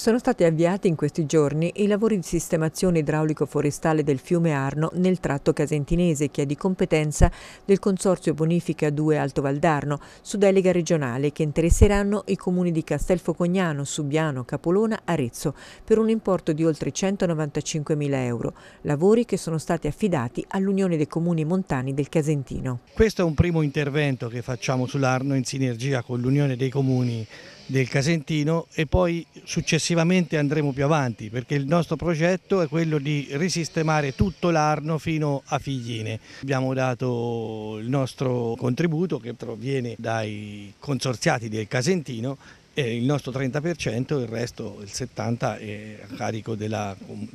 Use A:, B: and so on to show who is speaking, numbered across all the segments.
A: Sono stati avviati in questi giorni i lavori di sistemazione idraulico-forestale del fiume Arno nel tratto casentinese che è di competenza del Consorzio Bonifica 2 Alto Valdarno su delega regionale che interesseranno i comuni di Castelfocognano, Subiano, Capolona, Arezzo per un importo di oltre 195.000 euro, lavori che sono stati affidati all'Unione dei Comuni Montani del Casentino.
B: Questo è un primo intervento che facciamo sull'Arno in sinergia con l'Unione dei Comuni del Casentino e poi successivamente andremo più avanti perché il nostro progetto è quello di risistemare tutto l'Arno fino a Figline. Abbiamo dato il nostro contributo che proviene dai consorziati del Casentino e il nostro 30%, il resto, il 70% è a carico dell'Unione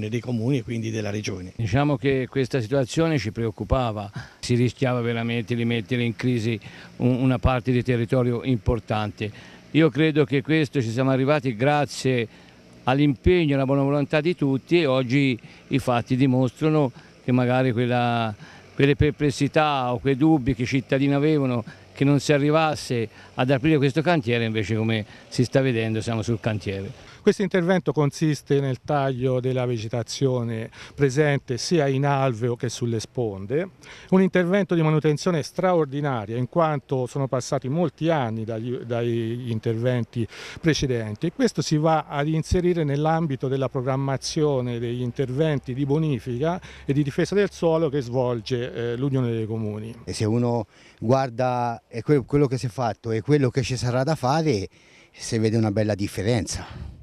B: dell dei Comuni e quindi della Regione.
C: Diciamo che questa situazione ci preoccupava, si rischiava veramente di mettere in crisi una parte di territorio importante. Io credo che questo ci siamo arrivati grazie all'impegno e alla buona volontà di tutti e oggi i fatti dimostrano che magari quella, quelle perplessità o quei dubbi che i cittadini avevano che non si arrivasse ad aprire questo cantiere, invece come si sta vedendo siamo sul
D: cantiere. Questo intervento consiste nel taglio della vegetazione presente sia in alveo che sulle sponde, un intervento di manutenzione straordinaria in quanto sono passati molti anni dagli, dagli interventi precedenti e questo si va ad inserire nell'ambito della programmazione degli interventi di bonifica e di difesa del suolo che svolge eh, l'Unione dei Comuni. Se uno guarda e quello che si è fatto e quello che ci sarà da fare si vede una bella differenza.